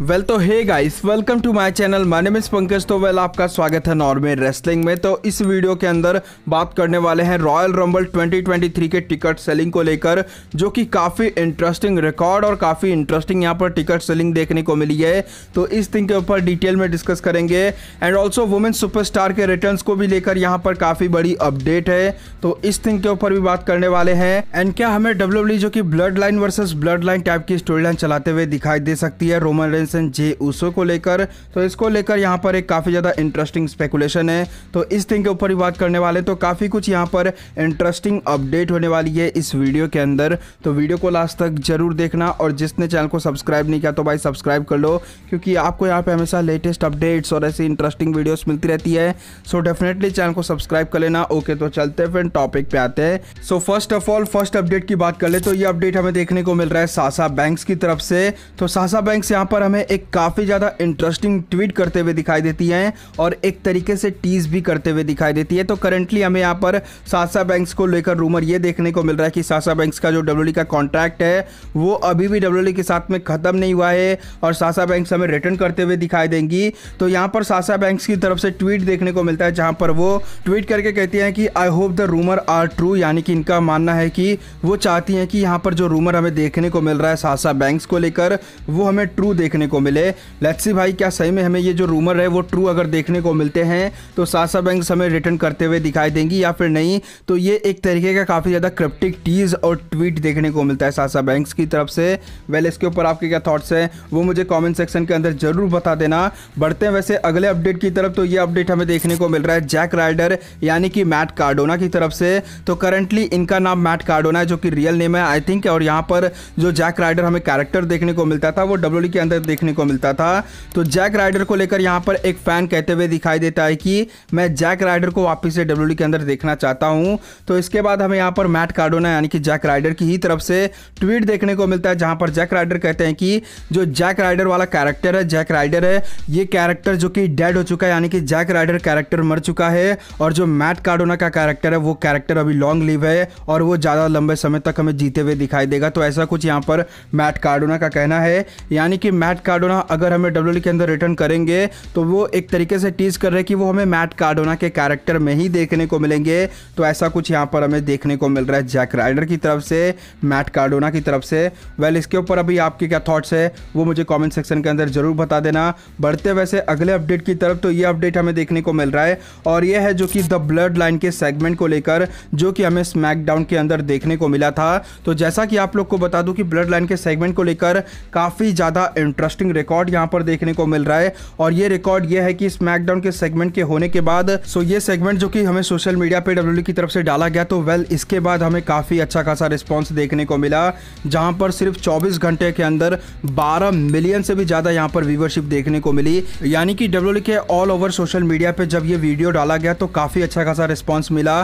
well तो hey guys welcome to my channel my name is Pankaj तो well आपका स्वागत है नॉर्मे रेसलिंग में तो इस वीडियो के अंदर बात करने वाले हैं रॉयल रंबल 2023 के टिकट सेलिंग को लेकर जो कि काफ़ी इंटरेस्टिंग रिकॉर्ड और काफ़ी इंटरेस्टिंग यहां पर टिकट सेलिंग देखने को मिली है तो इस थिंग के ऊपर डिटेल में डिस्कस करेंगे एंड ऑल्सो वुमेन सुपर के रिटर्न को भी लेकर यहाँ पर काफ़ी बड़ी अपडेट है तो इस थिंग के ऊपर भी बात करने वाले हैं एंड क्या हमें डब्ल्यू e जो कि bloodline versus bloodline type की स्टोरी लाइन चलाते हुए दिखाई दे सकती है Roman Reigns mention Jey Uso को लेकर तो इसको लेकर यहाँ पर एक काफ़ी ज़्यादा इंटरेस्टिंग स्पेकुलेशन है तो इस थिंग के ऊपर ही बात करने वाले तो काफ़ी कुछ यहाँ पर इंटरेस्टिंग अपडेट होने वाली है इस वीडियो के अंदर तो वीडियो को लास्ट तक जरूर देखना और जिसने चैनल को सब्सक्राइब नहीं किया तो भाई सब्सक्राइब कर लो क्योंकि आपको यहाँ पर हमेशा लेटेस्ट अपडेट्स और ऐसी इंटरेस्टिंग वीडियोज मिलती रहती है सो डेफिनेटली चैनल को सब्सक्राइब कर लेना ओके तो चलते फिर टॉपिक पर आते हैं so first of all first update की बात कर ले तो ये अपडेट हमें देखने को मिल रहा है सासा बैंक्स की तरफ से तो सासा बैंक्स यहाँ पर हमें हमें एक काफ़ी ज़्यादा इंटरेस्टिंग ट्वीट करते हुए दिखाई देती हैं और एक तरीके से टीज भी करते हुए दिखाई देती है तो करंटली हमें यहाँ पर सासा बैंक्स को लेकर रूमर ये देखने को मिल रहा है कि सासा बैंक्स का जो डब्ल्यू e का कॉन्ट्रैक्ट है वो अभी भी डब्ल्यू e के साथ में ख़त्म नहीं हुआ है और सासा बैंक्स हमें रिटर्न करते हुए दिखाई देंगी तो यहाँ पर सासा बैंक्स की तरफ से ट्वीट देखने को मिलता है जहाँ पर वो ट्वीट करके कहती हैं कि I hope the rumour are true यानी कि इनका मानना है कि वो चाहती हैं कि यहाँ पर जो रूमर हमें देखने को मिल रहा है सासा बैंक्स को लेकर वो हमें ट्रू देखने देखने को मिले लेट्स भाई क्या सही में हमें ये जो रूमर है वो ट्रू अगर देखने को मिलते हैं तो सासा बैंक हमें रिटर्न करते हुए दिखाई देंगी या फिर नहीं तो ये एक तरीके का काफ़ी ज़्यादा क्रिप्टिक टीज और ट्वीट देखने को मिलता है सासा बैंक की तरफ से वेल well, इसके ऊपर आपके क्या थॉट्स हैं वो मुझे कमेंट सेक्शन के अंदर ज़रूर बता देना बढ़ते हैं वैसे अगले अपडेट की तरफ तो ये अपडेट हमें देखने को मिल रहा है जैक राइडर यानी कि मैट कार्डोना की तरफ से तो करंटली इनका नाम मैट कार्डोना है जो कि रियल नेम है आई थिंक और यहाँ पर जो जैक राइडर हमें कैरेक्टर देखने को मिलता था वो डब्ल्यू के अंदर देखने को मिलता था तो जैक राइडर को लेकर यहाँ पर एक फैन कहते हुए दिखाई देता है कि मैं जैक राइडर को वापस से डब्ल्यू e के अंदर देखना चाहता हूँ तो इसके बाद हमें यहाँ पर मैट कार्डोना यानी कि जैक राइडर की ही तरफ से ट्वीट देखने को मिलता है जहाँ पर जैक राइडर कहते हैं कि जो जैक राइडर वाला कैरेक्टर है जैक राइडर है ये कैरेक्टर जो कि डेड हो चुका है यानी कि जैक राइडर कैरेक्टर मर चुका है और जो मैट कार्डोना का कैरेक्टर है वो कैरेक्टर अभी लॉन्ग लिव है और वो ज़्यादा लंबे समय तक हमें जीते हुए दिखाई देगा तो ऐसा कुछ यहाँ पर मैट कार्डोना का कहना है यानी कि मैट कार्डोना अगर हमें डब्ल्यू e के अंदर रिटर्न करेंगे तो वो एक तरीके से टीज कर रहे हैं कि वो हमें मैट कार्डोना के कैरेक्टर में ही देखने को मिलेंगे तो ऐसा कुछ यहाँ पर हमें देखने को मिल रहा है जैक राइडर की तरफ से मैट कार्डोना की तरफ से वेल इसके ऊपर अभी आपके क्या थाट्स है वो मुझे कॉमेंट सेक्शन के अंदर ज़रूर बता देना बढ़ते वैसे अगले अपडेट की तरफ तो ये अपडेट हमें देखने को मिल रहा है और ये है जो कि द ब्लड लाइन के सेगमेंट को लेकर जो कि हमें स्मैकडाउन के अंदर देखने को मिला था तो जैसा कि आप लोग को बता दूं कि ब्लड लाइन के सेगमेंट को लेकर काफ़ी ज़्यादा इंटरेस्ट कास्टिंग रिकॉर्ड यहाँ पर देखने को मिल रहा है और ये रिकॉर्ड ये है कि स्मैकडाउन के सेगमेंट के होने के बाद सो ये सेगमेंट जो कि हमें सोशल मीडिया पे डब्ल्यू की तरफ से डाला गया तो वेल इसके बाद हमें काफ़ी अच्छा खासा रिस्पॉन्स देखने को मिला जहां पर सिर्फ चौबीस घंटे के अंदर बारह मिलियन से भी ज़्यादा यहाँ पर व्यूवरशिप देखने को मिली यानी कि डब्ल्यू के ऑल ओवर सोशल मीडिया पे जब ये वीडियो डाला गया तो काफ़ी अच्छा खासा रिस्पॉन्स मिला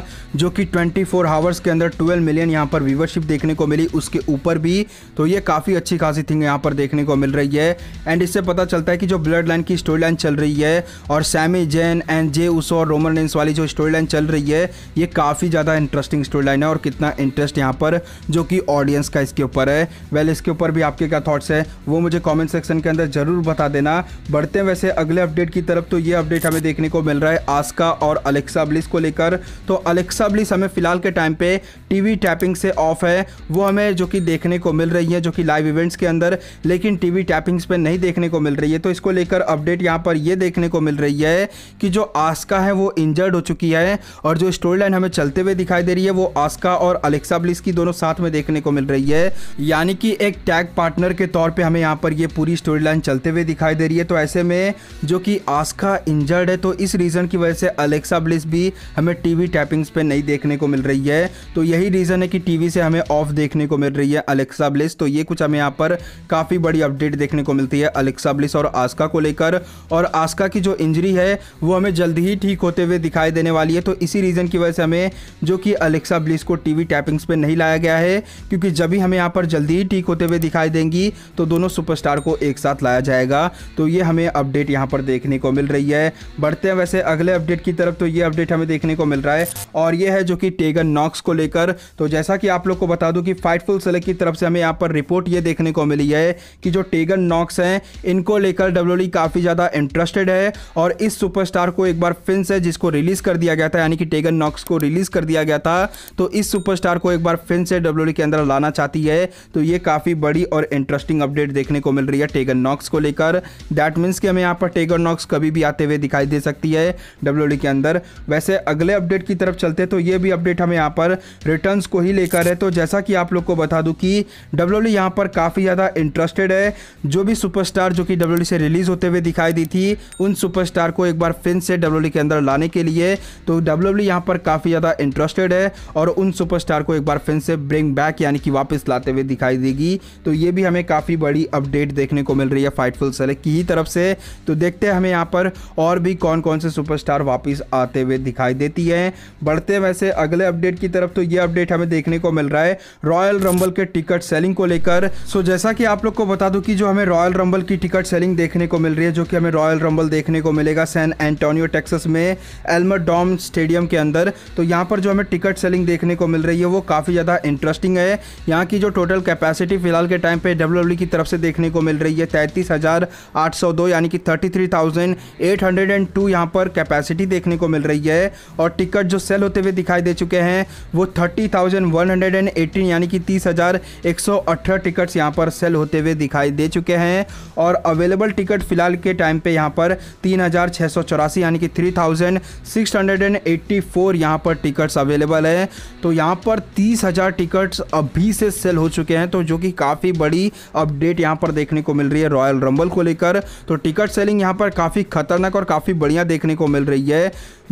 जो कि ट्वेंटी फोर आवर्स के अंदर ट्वेल्व मिलियन यहाँ पर व्यूवरशिप देखने को मिली उसके ऊपर भी तो ये काफ़ी अच्छी खासी थिंग यहाँ पर देखने को मिल रही है एंड इससे पता चलता है कि जो ब्लड लाइन की स्टोरी लाइन चल रही है और सैमी जैन एंड जे उस और रोमन रेंस वाली जो स्टोरी लाइन चल रही है ये काफ़ी ज़्यादा इंटरेस्टिंग स्टोरी लाइन है और कितना इंटरेस्ट यहाँ पर जो कि ऑडियंस का इसके ऊपर है वेल इसके ऊपर भी आपके क्या थाट्स है वो मुझे कॉमेंट सेक्शन के अंदर ज़रूर बता देना बढ़ते हैं वैसे अगले अपडेट की तरफ तो ये अपडेट हमें देखने को मिल रहा है आस्का और अलेक्सा ब्लिस को लेकर तो अलेक्सा ब्लिस हमें फिलहाल के टाइम पे टीवी टैपिंग से ऑफ है वो हमें जो कि देखने को मिल रही है जो कि लाइव इवेंट्स के अंदर लेकिन टीवी टैपिंग रेटिंग्स पे नहीं देखने को मिल रही है तो इसको लेकर अपडेट यहाँ पर ये देखने को मिल रही है कि जो आस्का है वो इंजर्ड हो चुकी है और जो स्टोरी लाइन हमें चलते हुए दिखाई दे रही है वो आस्का और अलेक्सा ब्लिस की दोनों साथ में देखने को मिल रही है यानी कि एक टैग पार्टनर के तौर पर हमें यहाँ पर ये पूरी स्टोरी लाइन चलते हुए दिखाई दे रही है तो ऐसे में जो कि आस्का इंजर्ड है तो इस रीज़न की वजह से अलेक्सा ब्लिस भी हमें टीवी टैपिंग्स पे नहीं देखने को मिल रही है तो यही रीज़न है कि टीवी से हमें ऑफ देखने को मिल रही है अलेक्सा ब्लिस तो ये कुछ हमें यहाँ पर काफ़ी बड़ी अपडेट देखने को को मिलती है अलेक्सा ब्लिस और आस्का को लेकर और आस्का की जो इंजरी है वो हमें जल्द ही ठीक होते हुए दिखाई देने वाली है तो इसी रीज़न की वजह से हमें जो कि अलेक्सा ब्लिस को टीवी टैपिंग्स पे नहीं लाया गया है क्योंकि जब भी हमें यहाँ पर जल्दी ही ठीक होते हुए दिखाई देंगी तो दोनों सुपरस्टार को एक साथ लाया जाएगा तो ये हमें अपडेट यहाँ पर देखने को मिल रही है बढ़ते हैं वैसे अगले अपडेट की तरफ तो ये अपडेट हमें देखने को मिल रहा है और ये है जो कि टेगन नॉक्स को लेकर तो जैसा कि आप लोग को बता दूँ कि फाइटफुल सेलेक्ट की तरफ से हमें यहाँ पर रिपोर्ट ये देखने को मिली है कि जो टेगन नॉक्स स्टॉक्स हैं इनको लेकर डब्ल्यू e काफ़ी ज़्यादा इंटरेस्टेड है और इस सुपरस्टार को एक बार फिन से जिसको रिलीज़ कर दिया गया था यानी कि टेगन नॉक्स को रिलीज़ कर दिया गया था तो इस सुपरस्टार को एक बार फिन से डब्ल्यू e के अंदर लाना चाहती है तो ये काफ़ी बड़ी और इंटरेस्टिंग अपडेट देखने को मिल रही है टेगन नॉक्स को लेकर दैट मीन्स कि हमें यहाँ पर टेगन नॉक्स कभी भी आते हुए दिखाई दे सकती है डब्ल्यू e के अंदर वैसे अगले अपडेट की तरफ चलते तो ये भी अपडेट हमें यहाँ पर रिटर्न को ही लेकर है तो जैसा कि आप लोग को बता दूँ कि डब्ल्यू यहाँ पर काफ़ी ज़्यादा इंटरेस्टेड है जो भी सुपरस्टार जो कि डब्ल्यू से रिलीज होते हुए दिखाई दी थी उन सुपरस्टार को एक बार फिर से डब्ल्यू के अंदर लाने के लिए तो डब्ल्यू यहाँ पर काफ़ी ज़्यादा इंटरेस्टेड है और उन सुपरस्टार को एक बार फिर से ब्रिंग बैक यानी कि वापस लाते हुए दिखाई देगी तो ये भी हमें काफ़ी बड़ी अपडेट देखने को मिल रही है फाइटफुल सेलेक्ट की ही तरफ से तो देखते हैं हमें यहाँ पर और भी कौन कौन से सुपरस्टार वापस आते हुए दिखाई देती है बढ़ते वैसे अगले अपडेट की तरफ तो ये अपडेट हमें देखने को मिल रहा है रॉयल रंबल के टिकट सेलिंग को लेकर सो जैसा कि आप लोग को बता दूं कि जो हमें रॉयल रॉयल रंबल की टिकट सेलिंग देखने को मिल रही है जो कि हमें रॉयल रंबल देखने को मिलेगा सैन एंटोनियो टेक्सस में एलमर डॉम स्टेडियम के अंदर तो यहाँ पर जो हमें टिकट सेलिंग देखने को मिल रही है वो काफ़ी ज़्यादा इंटरेस्टिंग है यहाँ की जो टोटल कैपेसिटी फिलहाल के टाइम पे डब्ल्यू की तरफ से देखने को मिल रही है तैंतीस हज़ार आठ सौ दो यानी कि thirty three thousand eight hundred and two यहाँ पर कैपेसिटी देखने को मिल रही है और टिकट जो सेल होते हुए दिखाई दे चुके हैं वो thirty thousand one hundred and eighteen यानी कि तीस हज़ार एक सौ अठारह टिकट्स यहाँ पर सेल होते हुए दिखाई दे चुके हैं हैं और अवेलेबल टिकट फ़िलहाल के टाइम पे यहाँ पर तीन हज़ार छः सौ चौरासी यानी कि three thousand six hundred and eighty four यहाँ पर टिकट्स अवेलेबल हैं तो यहाँ पर तीस हज़ार टिकट्स अभी से सेल हो चुके हैं तो जो कि काफ़ी बड़ी अपडेट यहाँ पर देखने को मिल रही है रॉयल रंबल को लेकर तो टिकट सेलिंग यहाँ पर काफ़ी खतरनाक और काफ़ी बढ़िया देखने को मिल रही है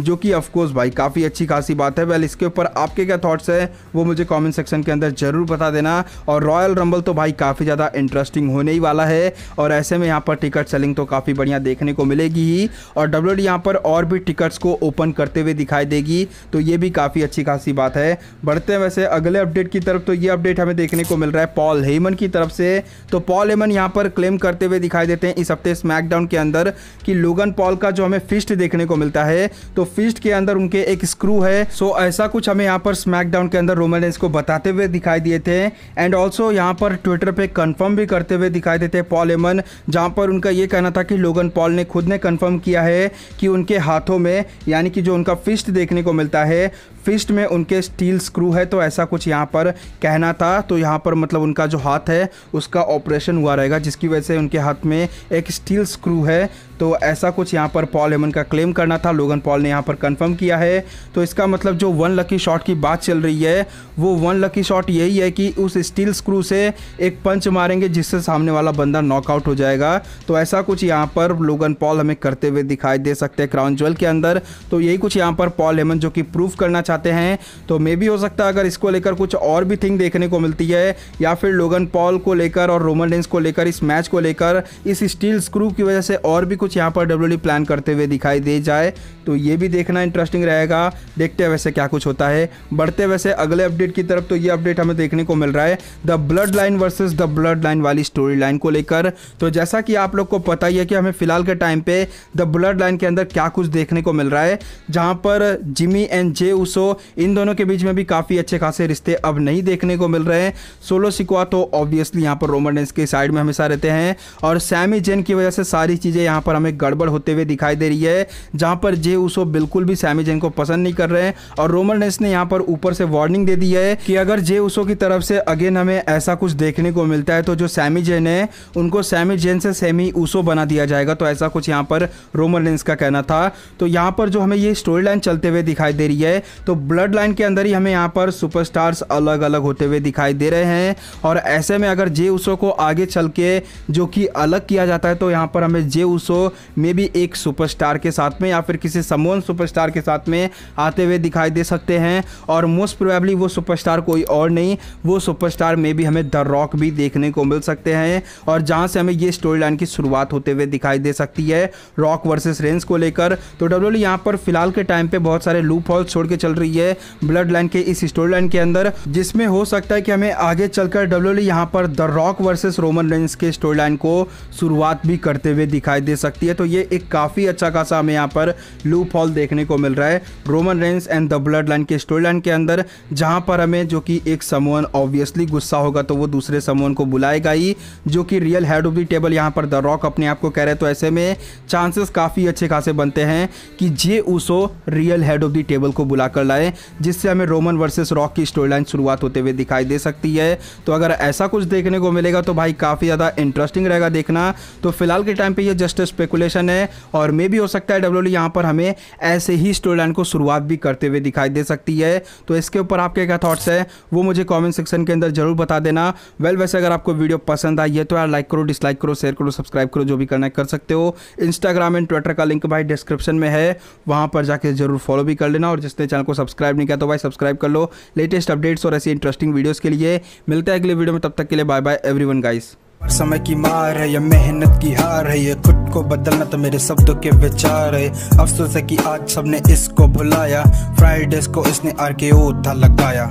जो कि ऑफकोर्स भाई काफ़ी अच्छी खासी बात है वेल इसके ऊपर आपके क्या थाट्स हैं वो मुझे कॉमेंट सेक्शन के अंदर ज़रूर बता देना और रॉयल रंबल तो भाई काफ़ी ज़्यादा इंटरेस्टिंग होने ही वाला है और ऐसे में यहाँ पर टिकट सेलिंग तो काफ़ी बढ़िया देखने को मिलेगी ही और डब्ल्यू डी यहाँ पर और भी टिकट्स को ओपन करते हुए दिखाई देगी तो ये भी काफ़ी अच्छी खासी बात है बढ़ते हैं वैसे अगले अपडेट की तरफ तो ये अपडेट हमें देखने को मिल रहा है पॉल हेमन की तरफ से तो पॉल हेमन यहाँ पर क्लेम करते हुए दिखाई देते हैं इस हफ्ते स्मैकडाउन के अंदर कि लोगन पॉल का जो हमें फिस्ट देखने को मिलता है तो फिस्ट के अंदर उनके एक स्क्रू है सो ऐसा कुछ हमें यहाँ पर स्मैकडाउन के अंदर रोमन रेंस को बताते हुए दिखाई दिए थे एंड ऑल्सो यहाँ पर ट्विटर पर कन्फर्म भी करते हुए दिखाई देते हैं पॉल एमन जहां पर उनका ये कहना था कि लोगन पॉल ने खुद ने कंफर्म किया है कि उनके हाथों में यानी कि जो उनका फिस्ट देखने को मिलता है फिस्ट में उनके स्टील स्क्रू है तो ऐसा कुछ यहाँ पर कहना था तो यहाँ पर मतलब उनका जो हाथ है उसका ऑपरेशन हुआ रहेगा जिसकी वजह से उनके हाथ में एक स्टील स्क्रू है तो ऐसा कुछ यहाँ पर पॉल हेमन का क्लेम करना था लोगन पॉल ने यहाँ पर कंफर्म किया है तो इसका मतलब जो वन लकी शॉट की बात चल रही है वो वन लकी शॉट यही है कि उस स्टील स्क्रू से एक पंच मारेंगे जिससे सामने वाला बंदा नॉकआउट हो जाएगा तो ऐसा कुछ यहाँ पर लोगन पॉल हमें करते हुए दिखाई दे सकते हैं क्राउन ज्वेल के अंदर तो यही कुछ यहाँ पर पॉल हेमन जो कि प्रूफ करना चाहते हैं तो मे भी हो सकता है अगर इसको लेकर कुछ और भी थिंग देखने को मिलती है या फिर लोगन पॉल को लेकर और रोमन डेंस को लेकर इस मैच को लेकर इस स्टील स्क्रू की वजह से और भी कुछ यहाँ पर डब्ल्यू प्लान e करते हुए दिखाई दे जाए तो ये भी देखना इंटरेस्टिंग रहेगा देखते हैं वैसे क्या कुछ होता है बढ़ते वैसे अगले अपडेट की तरफ तो ये अपडेट हमें देखने को मिल रहा है the bloodline versus the bloodline वाली स्टोरी लाइन को लेकर तो जैसा कि आप लोग को पता ही है कि हमें फिलहाल के टाइम पे द ब्लड लाइन के अंदर क्या कुछ देखने को मिल रहा है जहां पर जिमी एंड जे उस सो इन दोनों के बीच में भी काफ़ी अच्छे खासे रिश्ते अब नहीं देखने को मिल रहे हैं सोलो सिक्वा तो ऑब्वियसली यहाँ पर रोमन डेंस के साइड में हमेशा रहते हैं और सैमी जेन की वजह से सारी चीज़ें यहाँ पर हमें गड़बड़ होते हुए दिखाई दे रही है जहाँ पर जे उसो बिल्कुल भी सैमी जेन को पसंद नहीं कर रहे हैं और रोमन डेंस ने यहाँ पर ऊपर से वार्निंग दे दी है कि अगर जे उसो की तरफ से अगेन हमें ऐसा कुछ देखने को मिलता है तो जो सैमी जेन है उनको सैमी जेन से सैमी उसो बना दिया जाएगा तो ऐसा कुछ यहाँ पर रोमन लेंस का कहना था तो यहाँ पर जो हमें ये स्टोरी लाइन चलते हुए दिखाई दे रही है तो तो ब्लड लाइन के अंदर ही हमें यहाँ पर सुपरस्टार्स अलग अलग होते हुए दिखाई दे रहे हैं और ऐसे में अगर जे उसो को आगे चल के जो कि अलग किया जाता है तो यहाँ पर हमें जे उसो में भी एक सुपरस्टार के साथ में या फिर किसी समोन सुपरस्टार के साथ में आते हुए दिखाई दे सकते हैं और मोस्ट प्रोबेबली वो सुपरस्टार कोई और नहीं वो सुपरस्टार में भी हमें द रॉक भी देखने को मिल सकते हैं और जहाँ से हमें ये स्टोरी लाइन की शुरुआत होते हुए दिखाई दे सकती है रॉक वर्सेस रेंस को लेकर तो डब्ल्यू यहाँ पर फिलहाल के टाइम पर बहुत सारे लूप छोड़ के चल रही है ब्लड लाइन के इस स्टोरी लाइन के अंदर जिसमें हो सकता है कि हमें आगे चलकर डब्ल्यू e यहाँ पर the Rock versus Roman Reigns के स्टोरी लाइन को शुरुआत भी करते हुए दिखाई दे सकती है तो ये एक काफ़ी अच्छा खासा हमें यहाँ पर लूप हॉल देखने को मिल रहा है Roman Reigns and the bloodline के स्टोरी लाइन के अंदर जहाँ पर हमें जो कि एक समोहन ऑब्वियसली गुस्सा होगा तो वो दूसरे समोहन को बुलाएगा ही जो कि real head of the table यहाँ पर द रॉक अपने आप को कह रहे हैं तो ऐसे में चांसेस काफ़ी अच्छे खासे बनते हैं कि Jey Uso real head of the table को बुलाकर लाए जिससे हमें रोमन वर्सेस रॉक की स्टोरी लाइन शुरुआत होते हुए दिखाई दे सकती है तो अगर ऐसा कुछ देखने को मिलेगा तो भाई काफ़ी ज़्यादा इंटरेस्टिंग रहेगा देखना तो फिलहाल के टाइम पर यह जस्ट स्पेकुलेशन है और मे भी हो सकता है डब्ल्यू e यहाँ पर हमें ऐसे ही स्टोरी लाइन को शुरुआत भी करते हुए दिखाई दे सकती है तो इसके ऊपर आपके क्या थाट्स है वो मुझे कॉमेंट सेक्शन के अंदर जरूर बता देना वेल वैसे अगर आपको वीडियो पसंद आई है तो यार लाइक करो डिसलाइक करो शेयर करो सब्सक्राइब करो जो भी करना कर सकते हो इंस्टाग्राम एंड ट्विटर का लिंक भाई डिस्क्रिप्शन में है वहां पर जाके जरूर फॉलो भी कर लेना और जिसने चैनल को सब्सक्राइब नहीं किया तो भाई सब्सक्राइब कर लो लेटेस्ट अपडेट्स और ऐसी इंटरेस्टिंग वीडियोस के लिए मिलते हैं अगले वीडियो में तब तक के लिए बाय बाय एवरीवन गाइस समय की मार है या मेहनत की हार है ये खुद को बदलना तो मेरे शब्दों के विचार है अफसोस है कि आज सबने इसको भुलाया फ्राइडेस को इसने आर था लगाया